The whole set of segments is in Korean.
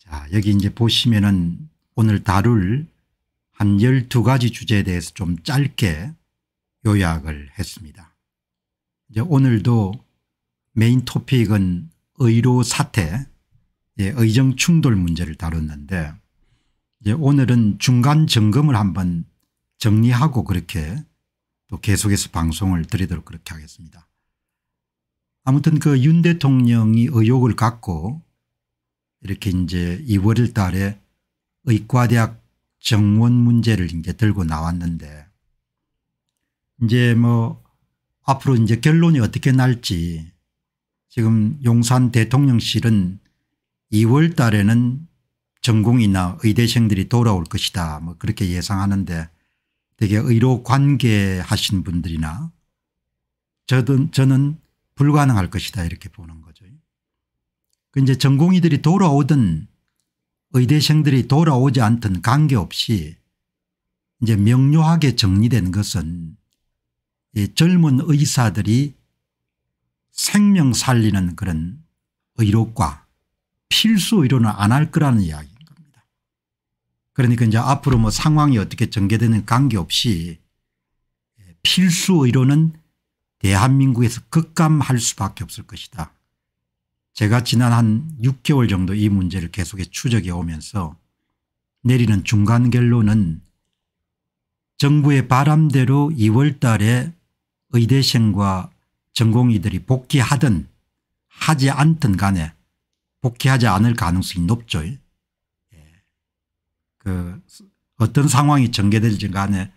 자, 여기 이제 보시면은 오늘 다룰 한 12가지 주제에 대해서 좀 짧게 요약을 했습니다. 이제 오늘도 메인 토픽은 의료 사태, 예, 의정 충돌 문제를 다뤘는데 이제 오늘은 중간 점검을 한번 정리하고 그렇게 또 계속해서 방송을 드리도록 그렇게 하겠습니다. 아무튼 그 윤 대통령이 의혹을 갖고 이렇게 이제 2월 달에 의과대학 정원 문제를 이제 들고 나왔는데 이제 뭐 앞으로 이제 결론이 어떻게 날지 지금 용산 대통령실은 2월 달에는 전공이나 의대생들이 돌아올 것이다 뭐 그렇게 예상하는데 되게 의료 관계하신 분들이나 저는, 저는 불가능할 것이다 이렇게 보는 거죠. 그 이제 전공의들이 돌아오든 의대생들이 돌아오지 않든 관계없이 이제 명료하게 정리된 것은 이 젊은 의사들이 생명 살리는 그런 의료과 필수 의료는 안 할 거라는 이야기인 겁니다. 그러니까 이제 앞으로 뭐 상황이 어떻게 전개되는 관계없이 필수 의료는 대한민국에서 급감할 수밖에 없을 것이다. 제가 지난 한 6개월 정도 이 문제를 계속해 추적해 오면서 내리는 중간 결론은 정부의 바람대로 2월 달에 의대생과 전공의들이 복귀하든 하지 않든 간에 복귀하지 않을 가능성이 높죠. 예. 그 어떤 상황이 전개될지 간에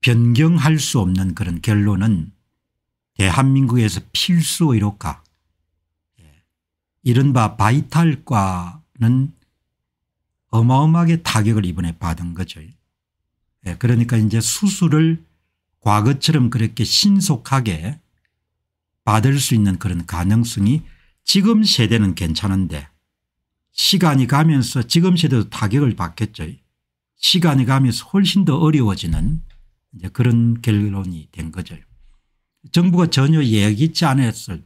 변경할 수 없는 그런 결론은 대한민국에서 필수 의료가 이른바 바이탈과는 어마어마하게 타격을 이번에 받은 거죠. 예, 그러니까 이제 수술을 과거처럼 그렇게 신속하게 받을 수 있는 그런 가능성이 지금 세대는 괜찮은데 시간이 가면서 지금 세대도 타격을 받겠죠. 시간이 가면서 훨씬 더 어려워지는 이제 그런 결론이 된 거죠. 정부가 전혀 예기치 않았을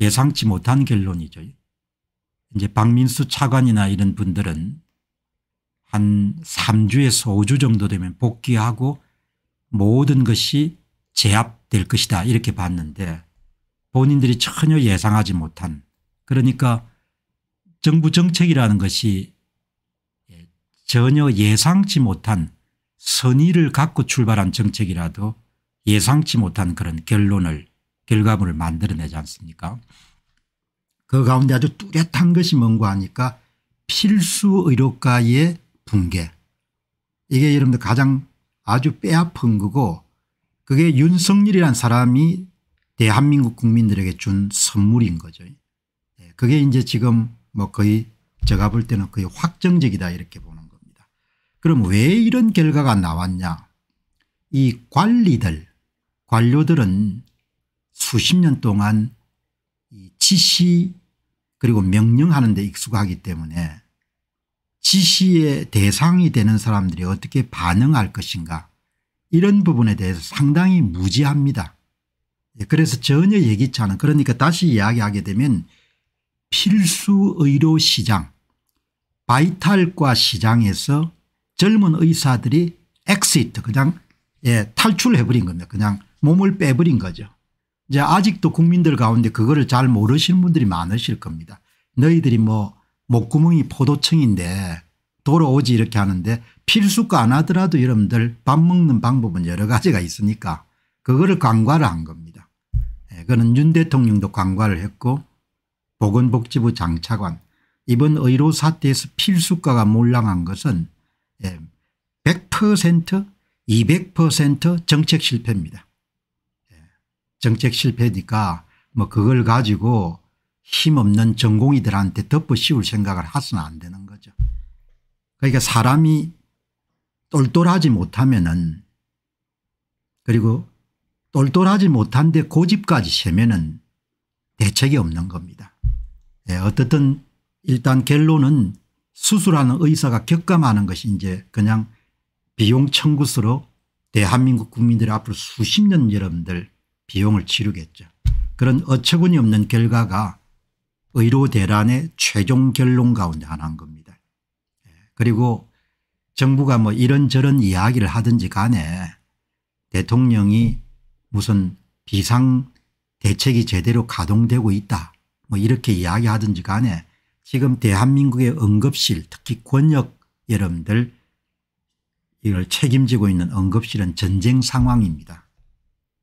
예상치 못한 결론이죠. 이제 박민수 차관이나 이런 분들은 한 3주에서 5주 정도 되면 복귀하고 모든 것이 제압될 것이다 이렇게 봤는데 본인들이 전혀 예상하지 못한 그러니까 정부 정책이라는 것이 전혀 예상치 못한 선의를 갖고 출발한 정책이라도 예상치 못한 그런 결론을 결과물을 만들어내지 않습니까 그 가운데 아주 뚜렷한 것이 뭔고 하니까 필수 의료가의 붕괴 이게 여러분들 가장 아주 빼아픈 거고 그게 윤석열이란 사람이 대한민국 국민들에게 준 선물인 거죠. 네, 그게 이제 지금 뭐 거의 제가 볼 때는 거의 확정적이다 이렇게 보는 겁니다. 그럼 왜 이런 결과가 나왔냐 이 관리들 관료들은 수십 년 동안 이 지시 그리고 명령하는 데 익숙하기 때문에 지시의 대상이 되는 사람들이 어떻게 반응할 것인가 이런 부분에 대해서 상당히 무지합니다. 예, 그래서 전혀 예기치 않은 그러니까 다시 이야기하게 되면 필수 의료 시장 바이탈과 시장에서 젊은 의사들이 엑시트 그냥 예, 탈출해버린 겁니다. 그냥 몸을 빼버린 거죠. 이제 아직도 국민들 가운데 그거를 잘 모르시는 분들이 많으실 겁니다. 너희들이 뭐 목구멍이 포도청인데 돌아오지 이렇게 하는데 필수가 안 하더라도 여러분들 밥 먹는 방법은 여러 가지가 있으니까 그거를 강과를 한 겁니다. 예, 그는 윤 대통령도 강과를 했고 보건복지부 장차관 이번 의료 사태에서 필수가가 몰랑한 것은 100% 예, 200% 정책 실패입니다. 정책 실패니까 뭐 그걸 가지고 힘없는 전공이들한테 덮어 씌울 생각을 하서는 안 되는 거죠. 그러니까 사람이 똘똘하지 못하면은 그리고 똘똘하지 못한데 고집까지 세면은 대책이 없는 겁니다. 예, 어떻든 일단 결론은 수술하는 의사가 격감하는 것이 이제 그냥 비용 청구수로 대한민국 국민들이 앞으로 수십 년 여러분들 비용을 치르겠죠. 그런 어처구니 없는 결과가 의료 대란의 최종 결론 가운데 하나인 겁니다. 예, 그리고 정부가 뭐 이런저런 이야기를 하든지 간에 대통령이 무슨 비상 대책이 제대로 가동되고 있다 뭐 이렇게 이야기하든지 간에 지금 대한민국의 응급실 특히 권역 여러분들 이걸 책임지고 있는 응급실은 전쟁 상황입니다.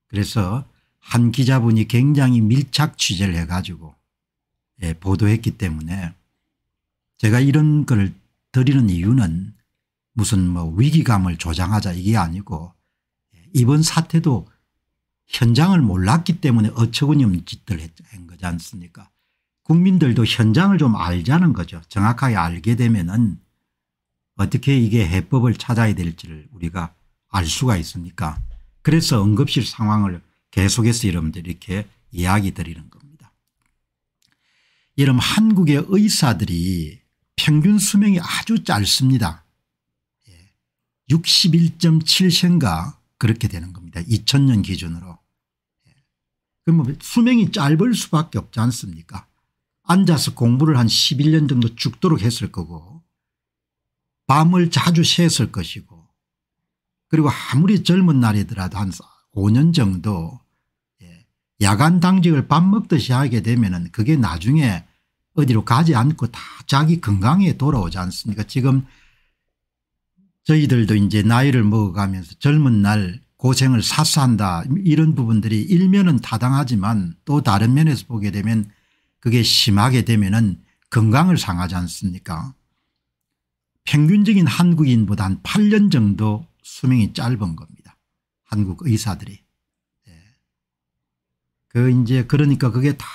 그래서 한 기자분이 굉장히 밀착 취재를 해가지고 예, 보도했기 때문에 제가 이런 걸 드리는 이유는 무슨 뭐 위기감을 조장하자 이게 아니고 예, 이번 사태도 현장을 몰랐기 때문에 어처구니 없는 짓들 한 거지 않습니까 국민들도 현장을 좀 알자는 거죠. 정확하게 알게 되면 은 어떻게 이게 해법을 찾아야 될지를 우리가 알 수가 있습니까 그래서 응급실 상황을 계속해서 여러분들 이렇게 이야기 드리는 겁니다. 여러분 한국의 의사들이 평균 수명이 아주 짧습니다. 61.7세인가 예. 그렇게 되는 겁니다. 2000년 기준으로. 예. 그럼 뭐 수명이 짧을 수밖에 없지 않습니까 앉아서 공부를 한 11년 정도 죽도록 했을 거고 밤을 자주 새었을 것이고 그리고 아무리 젊은 날이더라도 한 5년 정도 야간 당직을 밥 먹듯이 하게 되면 그게 나중에 어디로 가지 않고 다 자기 건강에 돌아오지 않습니까 지금 저희들도 이제 나이를 먹어가면서 젊은 날 고생을 사수한다 이런 부분들이 일면은 타당하지만 또 다른 면에서 보게 되면 그게 심하게 되면 건강을 상하지 않습니까 평균적인 한국인보다 한 8년 정도 수명이 짧은 겁니다 한국 의사들이 그 이제 그러니까 그게 다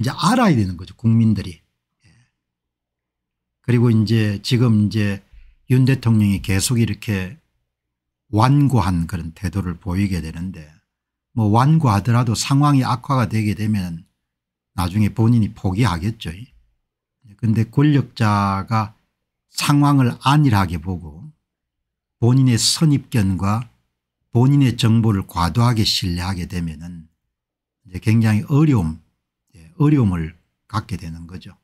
이제 알아야 되는 거죠 국민들이. 예. 그리고 이제 지금 이제 윤 대통령이 계속 이렇게 완고한 그런 태도를 보이게 되는데 뭐 완고하더라도 상황이 악화가 되게 되면 나중에 본인이 포기하겠죠. 그런데 권력자가 상황을 안일하게 보고 본인의 선입견과 본인의 정보를 과도하게 신뢰하게 되면 이제 굉장히 어려움, 예, 어려움을 갖게 되는 거죠.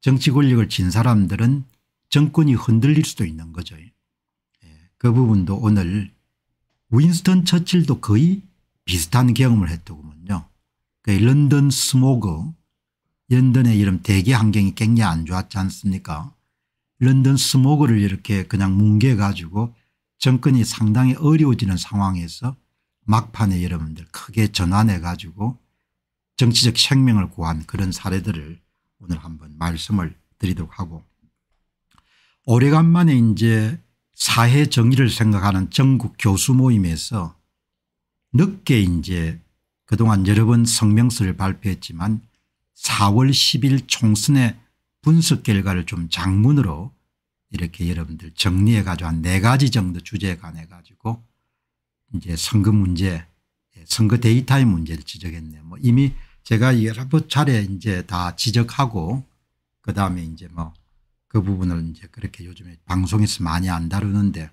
정치 권력을 진 사람들은 정권이 흔들릴 수도 있는 거죠. 예, 그 부분도 오늘 윈스턴 처칠도 거의 비슷한 경험을 했더군요. 그 런던 스모그 런던의 이런 대기 환경이 굉장히 안 좋았지 않습니까 런던 스모그를 이렇게 그냥 뭉개가지고 정권이 상당히 어려워지는 상황에서 막판에 여러분들 크게 전환해 가지고 정치적 생명을 구한 그런 사례들을 오늘 한 번 말씀을 드리도록 하고 오래간만에 이제 사회 정의를 생각하는 전국 교수 모임에서 늦게 이제 그동안 여러 번 성명서를 발표했지만 4월 10일 총선의 분석 결과를 좀 장문으로 이렇게 여러분들 정리해 가지고 한 네 가지 정도 주제에 관해 가지고 이제 선거 문제 선거 데이터의 문제를 지적했네요. 뭐 이미 제가 여러 차례 이제 다 지적하고 뭐 그 다음에 이제 뭐 그 부분을 이제 그렇게 요즘에 방송에서 많이 안 다루는데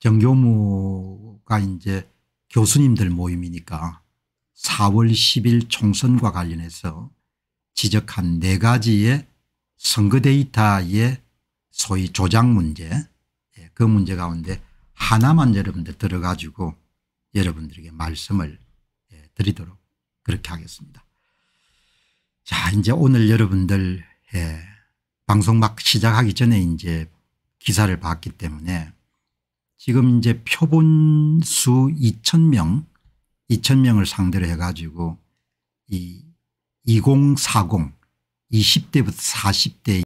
정교무가 이제 교수님들 모임이니까 4월 10일 총선과 관련해서 지적한 네 가지의 선거 데이터의 소위 조작 문제 예, 그 문제 가운데 하나만 여러분들 들어가지고 여러분들에게 말씀을 예, 드리도록 그렇게 하겠습니다. 자 이제 오늘 여러분들 예, 방송 막 시작하기 전에 이제 기사를 봤기 때문에 지금 이제 표본 수 2,000명, 2,000명을 상대로 해가지고 이 2040, 20대부터 40대